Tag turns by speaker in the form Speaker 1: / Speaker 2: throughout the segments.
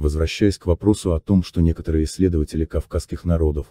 Speaker 1: Возвращаясь к вопросу о том, что некоторые исследователи кавказских народов,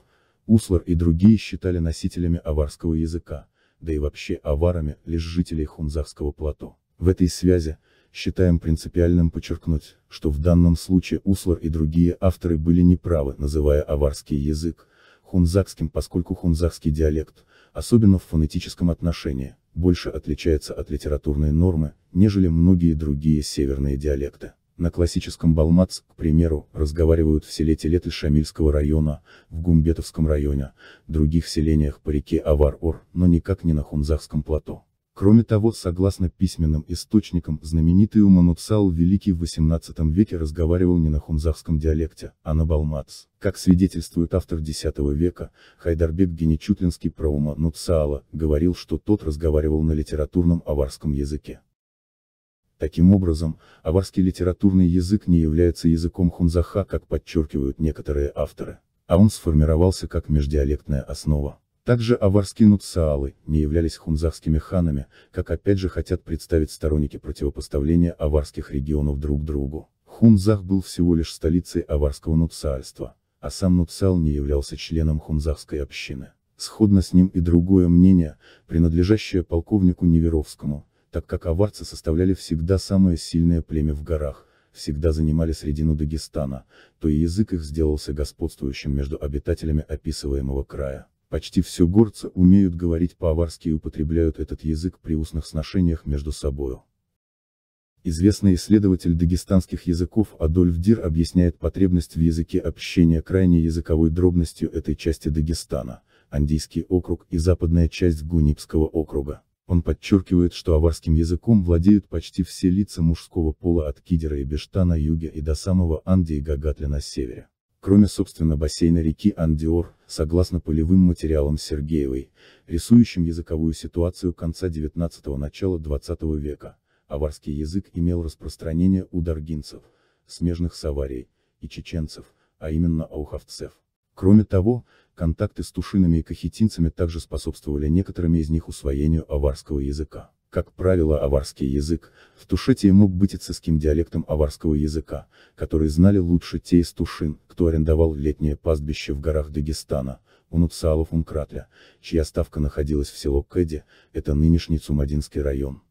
Speaker 1: Услар и другие считали носителями аварского языка, да и вообще аварами, лишь жителей Хунзахского плато. В этой связи, считаем принципиальным подчеркнуть, что в данном случае Услар и другие авторы были неправы, называя аварский язык, хунзахским, поскольку хунзахский диалект, особенно в фонетическом отношении, больше отличается от литературной нормы, нежели многие другие северные диалекты. На классическом Балмац, к примеру, разговаривают в селе Телет из Шамильского района, в Гумбетовском районе, других селениях по реке Авар-Ор, но никак не на Хунзахском плато. Кроме того, согласно письменным источникам, знаменитый Умануцал Великий в XVIII веке разговаривал не на хунзахском диалекте, а на балмац. Как свидетельствует автор X века, Хайдарбек Геничутлинский про Умануцала говорил, что тот разговаривал на литературном аварском языке. Таким образом, аварский литературный язык не является языком хунзаха, как подчеркивают некоторые авторы, а он сформировался как междиалектная основа. Также аварские нутсаалы не являлись хунзахскими ханами, как опять же хотят представить сторонники противопоставления аварских регионов друг другу. Хунзах был всего лишь столицей аварского нутсаальства, а сам нутсаал не являлся членом хунзахской общины. Сходно с ним и другое мнение, принадлежащее полковнику Неверовскому, так как аварцы составляли всегда самое сильное племя в горах, всегда занимали средину Дагестана, то и язык их сделался господствующим между обитателями описываемого края. Почти все горцы умеют говорить по-аварски и употребляют этот язык при устных сношениях между собою. Известный исследователь дагестанских языков Адольф Дир объясняет потребность в языке общения крайней языковой дробностью этой части Дагестана, Андийский округ и западная часть Гунипского округа. Он подчеркивает, что аварским языком владеют почти все лица мужского пола от Кидера и Бешта на юге и до самого Анди и Гагатля на севере. Кроме собственно бассейна реки Андиор, согласно полевым материалам Сергеевой, рисующим языковую ситуацию конца 19-го начала 20 века, аварский язык имел распространение у даргинцев, смежных с аварией, и чеченцев, а именно ауховцев. Кроме того, контакты с тушинами и кахетинцами также способствовали некоторыми из них усвоению аварского языка. Как правило, аварский язык в Тушетии мог быть и диалектом аварского языка, который знали лучше те из тушин, кто арендовал летнее пастбище в горах Дагестана, у Нуцалов Умкратля, чья ставка находилась в село Кэди, это нынешний Цумадинский район.